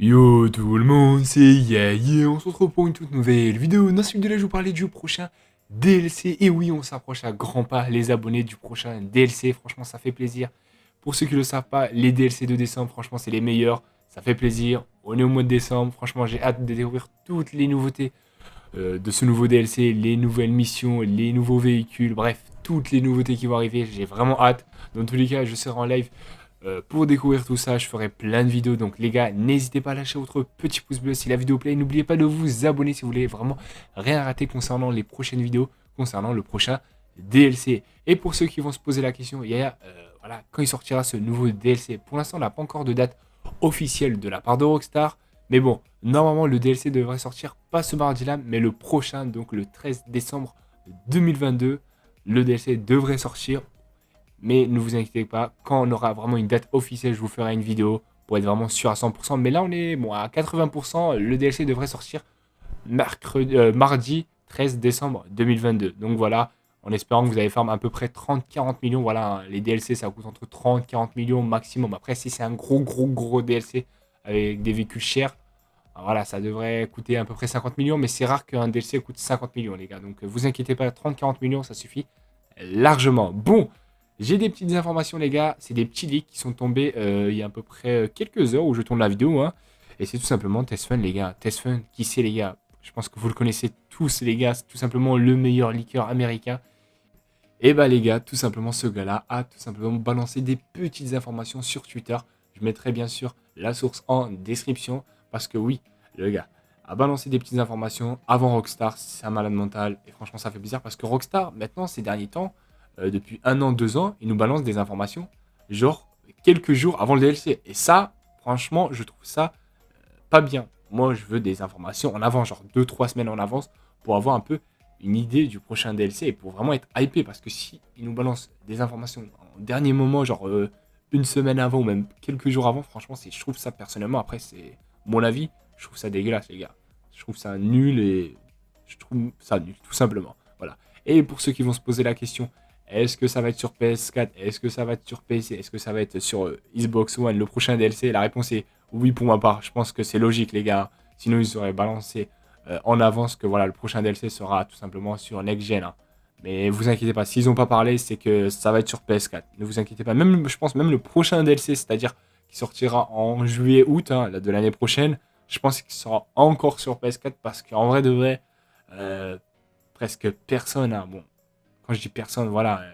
Yo tout le monde, c'est Yaya, on se retrouve pour une toute nouvelle vidéo. Dans ce de là, je vous parlais du prochain DLC. Et oui, on s'approche à grands pas, les abonnés du prochain DLC. Franchement, ça fait plaisir. Pour ceux qui ne le savent pas, les DLC de décembre, franchement, c'est les meilleurs. Ça fait plaisir. On est au mois de décembre. Franchement, j'ai hâte de découvrir toutes les nouveautés euh, de ce nouveau DLC, les nouvelles missions, les nouveaux véhicules, bref, toutes les nouveautés qui vont arriver. J'ai vraiment hâte. Dans tous les cas, je serai en live euh, pour découvrir tout ça, je ferai plein de vidéos. Donc les gars, n'hésitez pas à lâcher votre petit pouce bleu si la vidéo plaît. N'oubliez pas de vous abonner si vous voulez vraiment rien rater concernant les prochaines vidéos, concernant le prochain DLC. Et pour ceux qui vont se poser la question, il y a, voilà, quand il sortira ce nouveau DLC Pour l'instant, on n'a pas encore de date officielle de la part de Rockstar. Mais bon, normalement, le DLC devrait sortir pas ce mardi-là, mais le prochain, donc le 13 décembre 2022. Le DLC devrait sortir. Mais ne vous inquiétez pas, quand on aura vraiment une date officielle, je vous ferai une vidéo pour être vraiment sûr à 100%. Mais là, on est bon, à 80%. Le DLC devrait sortir euh, mardi 13 décembre 2022. Donc voilà, en espérant que vous allez faire à peu près 30-40 millions. Voilà, hein, les DLC, ça coûte entre 30-40 millions maximum. Après, si c'est un gros, gros, gros DLC avec des véhicules chers, ah, voilà, ça devrait coûter à peu près 50 millions, mais c'est rare qu'un DLC coûte 50 millions, les gars. Donc, euh, vous inquiétez pas, 30-40 millions, ça suffit largement. Bon, j'ai des petites informations, les gars. C'est des petits leaks qui sont tombés euh, il y a à peu près euh, quelques heures où je tourne la vidéo. Hein. Et c'est tout simplement Testfun, les gars. Testfun, qui c'est, les gars Je pense que vous le connaissez tous, les gars. C'est tout simplement le meilleur leaker américain. Et eh bah, ben, les gars, tout simplement, ce gars-là a tout simplement balancé des petites informations sur Twitter. Je mettrai bien sûr la source en description. Parce que oui, le gars a balancé des petites informations avant Rockstar. C'est un malade mental. Et franchement, ça fait bizarre parce que Rockstar, maintenant, ces derniers temps, euh, depuis un an, deux ans, ils nous balancent des informations, genre quelques jours avant le DLC. Et ça, franchement, je trouve ça euh, pas bien. Moi, je veux des informations en avance, genre deux, trois semaines en avance, pour avoir un peu une idée du prochain DLC et pour vraiment être hypé. Parce que si ils nous balancent des informations en dernier moment, genre euh, une semaine avant ou même quelques jours avant, franchement, je trouve ça personnellement, après, c'est mon avis, je trouve ça dégueulasse, les gars. Je trouve ça nul et je trouve ça nul, tout simplement. Voilà. Et pour ceux qui vont se poser la question, est-ce que ça va être sur PS4 Est-ce que ça va être sur PC Est-ce que ça va être sur euh, Xbox One le prochain DLC La réponse est oui pour ma part. Je pense que c'est logique les gars. Sinon ils auraient balancé euh, en avance que voilà le prochain DLC sera tout simplement sur next gen. Hein. Mais vous inquiétez pas, s'ils n'ont pas parlé, c'est que ça va être sur PS4. Ne vous inquiétez pas. Même je pense même le prochain DLC, c'est-à-dire qui sortira en juillet août hein, de l'année prochaine, je pense qu'il sera encore sur PS4 parce qu'en vrai de vrai, euh, presque personne. Hein, bon, quand je dis personne, voilà, euh,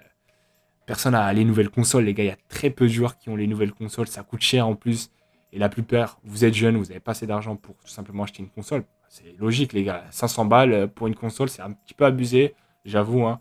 personne a les nouvelles consoles. Les gars, il y a très peu de joueurs qui ont les nouvelles consoles. Ça coûte cher en plus. Et la plupart, vous êtes jeunes, vous n'avez pas assez d'argent pour tout simplement acheter une console. C'est logique, les gars. 500 balles euh, pour une console, c'est un petit peu abusé, j'avoue. Hein.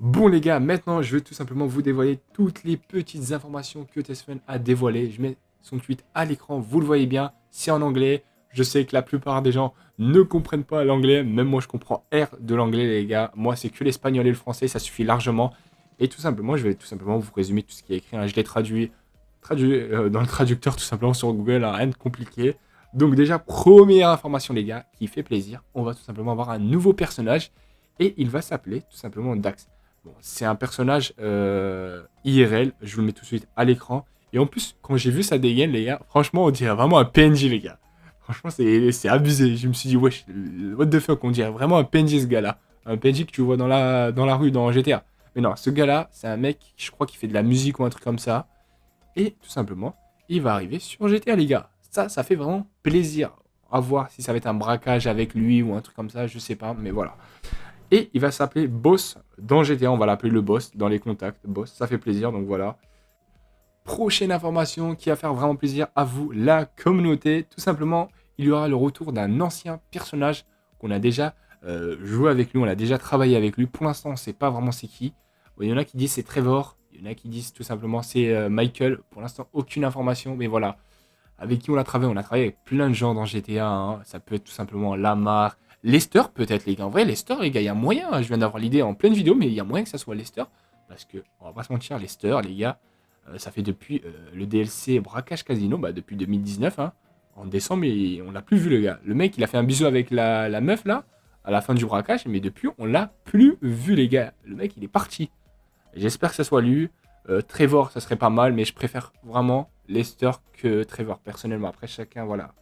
Bon, les gars, maintenant, je vais tout simplement vous dévoiler toutes les petites informations que Tesfen a dévoilées. Je mets son tweet à l'écran, vous le voyez bien. C'est en anglais. Je sais que la plupart des gens ne comprennent pas l'anglais. Même moi, je comprends R de l'anglais, les gars. Moi, c'est que l'espagnol et le français, ça suffit largement. Et tout simplement, je vais tout simplement vous résumer tout ce qui est écrit. Hein. Je l'ai traduit, traduit euh, dans le traducteur tout simplement sur Google, hein. rien de compliqué. Donc déjà, première information les gars, qui fait plaisir, on va tout simplement avoir un nouveau personnage et il va s'appeler tout simplement Dax. c'est un personnage euh, IRL, je vous le mets tout de suite à l'écran. Et en plus, quand j'ai vu sa dégaine les gars, franchement on dirait vraiment un PNJ les gars. Franchement, c'est abusé. Je me suis dit, wesh, what the fuck, on dirait vraiment un PNJ ce gars-là. Un PNJ que tu vois dans la, dans la rue, dans GTA. Mais non, ce gars-là, c'est un mec, je crois, qui fait de la musique ou un truc comme ça. Et tout simplement, il va arriver sur GTA, les gars. Ça, ça fait vraiment plaisir. À voir si ça va être un braquage avec lui ou un truc comme ça, je sais pas, mais voilà. Et il va s'appeler Boss dans GTA, on va l'appeler le Boss dans les contacts. Boss, ça fait plaisir, donc voilà prochaine information qui va faire vraiment plaisir à vous, la communauté. Tout simplement, il y aura le retour d'un ancien personnage qu'on a déjà euh, joué avec lui, on a déjà travaillé avec lui. Pour l'instant, on ne sait pas vraiment c'est qui. Il y en a qui disent c'est Trevor, il y en a qui disent tout simplement c'est euh, Michael. Pour l'instant, aucune information, mais voilà. Avec qui on a travaillé On a travaillé avec plein de gens dans GTA. Hein. Ça peut être tout simplement Lamar, Lester peut-être, les gars. En vrai, Lester, les gars, il y a moyen. Hein. Je viens d'avoir l'idée en pleine vidéo, mais il y a moyen que ça soit Lester. Parce que, on va pas se mentir, Lester, les gars, euh, ça fait depuis euh, le DLC Braquage Casino, bah, depuis 2019, hein, en décembre, mais on l'a plus vu le gars. Le mec, il a fait un bisou avec la, meuf là, à la fin du braquage, mais depuis, on l'a plus vu les gars. Le mec, il est parti. J'espère que ça soit lu. Euh, Trevor, ça serait pas mal, mais je préfère vraiment Lester que Trevor, personnellement. Après, chacun, voilà.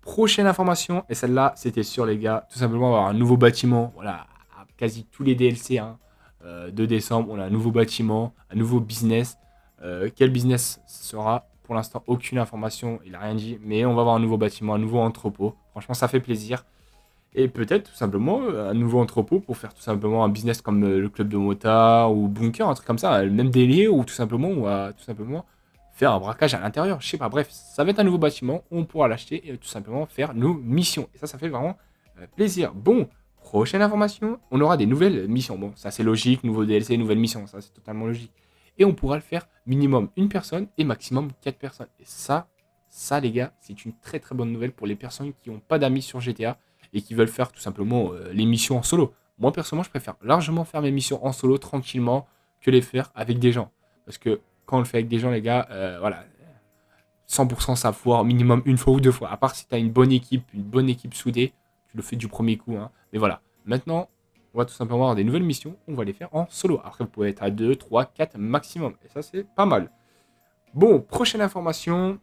Prochaine information, et celle-là, c'était sur les gars. Tout simplement, avoir un nouveau bâtiment. Voilà, quasi tous les DLC. Hein. Euh, de décembre, on a un nouveau bâtiment, un nouveau business. Euh, quel business sera Pour l'instant, aucune information, il n'a rien dit, mais on va avoir un nouveau bâtiment, un nouveau entrepôt. Franchement, ça fait plaisir. Et peut-être tout simplement euh, un nouveau entrepôt pour faire tout simplement un business comme le club de motard ou bunker, un truc comme ça, le même délire ou tout simplement, ou tout simplement faire un braquage à l'intérieur. Je sais pas, bref, ça va être un nouveau bâtiment, on pourra l'acheter et tout simplement faire nos missions. Et ça, ça fait vraiment plaisir. Bon, prochaine information, on aura des nouvelles missions. Bon, ça c'est logique, nouveau DLC, nouvelle mission, ça c'est totalement logique. Et on pourra le faire minimum une personne et maximum quatre personnes. Et ça, ça les gars, c'est une très très bonne nouvelle pour les personnes qui n'ont pas d'amis sur GTA et qui veulent faire tout simplement euh, les missions en solo. Moi personnellement, je préfère largement faire mes missions en solo tranquillement que les faire avec des gens. Parce que quand on le fait avec des gens, les gars, euh, voilà, 100% savoir minimum une fois ou deux fois. À part si tu as une bonne équipe, une bonne équipe soudée, tu le fais du premier coup. Hein. Mais voilà, maintenant, on va tout simplement avoir des nouvelles missions, on va les faire en solo. Après, vous pouvez être à 2, 3, 4 maximum, et ça, c'est pas mal. Bon, prochaine information,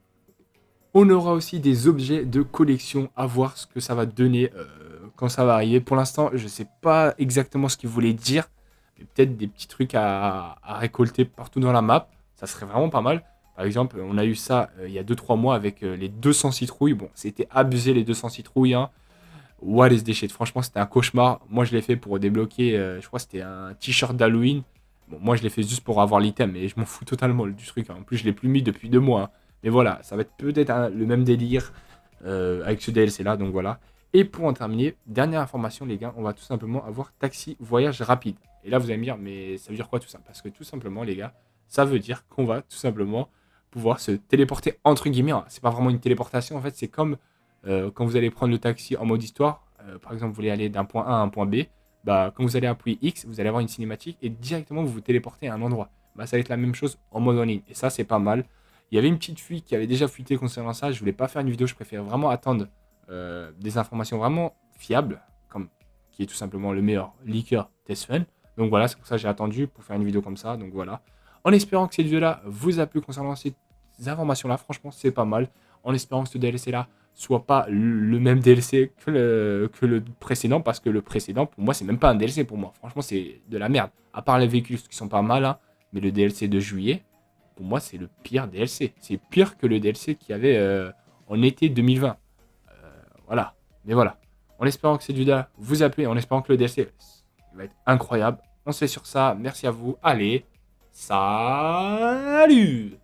on aura aussi des objets de collection, à voir ce que ça va donner euh, quand ça va arriver. Pour l'instant, je ne sais pas exactement ce qu'ils voulaient dire, mais peut-être des petits trucs à, récolter partout dans la map, ça serait vraiment pas mal. Par exemple, on a eu ça euh, il y a 2-3 mois avec euh, les 200 citrouilles. Bon, c'était abusé les 200 citrouilles, hein what is this shit Franchement, c'était un cauchemar. Moi, je l'ai fait pour débloquer, euh, je crois, que c'était un t-shirt d'Halloween. Bon, moi, je l'ai fait juste pour avoir l'item mais je m'en fous totalement du truc. Hein. En plus, je l'ai plus mis depuis deux mois. Hein. Mais voilà, ça va être peut-être le même délire euh, avec ce DLC là. Donc voilà. Et pour en terminer, dernière information, les gars, on va tout simplement avoir taxi voyage rapide. Et là, vous allez me dire, mais ça veut dire quoi tout ça Parce que tout simplement, les gars, ça veut dire qu'on va tout simplement pouvoir se téléporter entre guillemets. Hein. C'est pas vraiment une téléportation en fait, c'est comme euh, quand vous allez prendre le taxi en mode histoire, euh, par exemple, vous voulez aller d'un point A à un point B, bah, quand vous allez appuyer X, vous allez avoir une cinématique et directement vous vous téléportez à un endroit. Bah, ça va être la même chose en mode en ligne. Et ça, c'est pas mal. Il y avait une petite fuite qui avait déjà fuité concernant ça. Je voulais pas faire une vidéo, je préfère vraiment attendre euh, des informations vraiment fiables, comme qui est tout simplement le meilleur leaker fun, Donc voilà, c'est pour ça que j'ai attendu pour faire une vidéo comme ça. Donc voilà. En espérant que cette vidéo-là vous a plu concernant ces informations-là, franchement, c'est pas mal. En espérant que ce DLC-là soit pas le même DLC que le, précédent, parce que le précédent, pour moi, c'est même pas un DLC pour moi. Franchement, c'est de la merde. À part les véhicules qui sont pas mal, hein, mais le DLC de juillet, pour moi, c'est le pire DLC. C'est pire que le DLC qu'il y avait euh, en été 2020. Euh, voilà. Mais voilà. En espérant que c'est du DA, vous appelez, en espérant que le DLC va être incroyable. On se fait sur ça. Merci à vous. Allez, salut